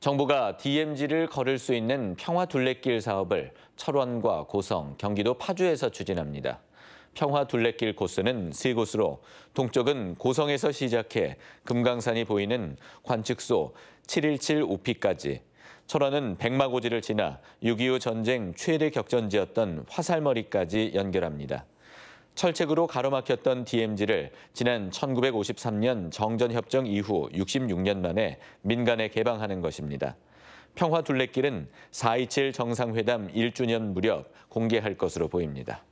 정부가 DMZ를 걸을 수 있는 평화 둘레길 사업을 철원과 고성, 경기도 파주에서 추진합니다. 평화 둘레길 코스는 세 곳으로 동쪽은 고성에서 시작해 금강산이 보이는 관측소 717 우피까지, 철원은 백마고지를 지나 6.25 전쟁 최대 격전지였던 화살머리까지 연결합니다. 철책으로 가로막혔던 DMZ를 지난 1953년 정전협정 이후 66년 만에 민간에 개방하는 것입니다. 평화 둘레길은 4.27 정상회담 1주년 무렵 공개할 것으로 보입니다.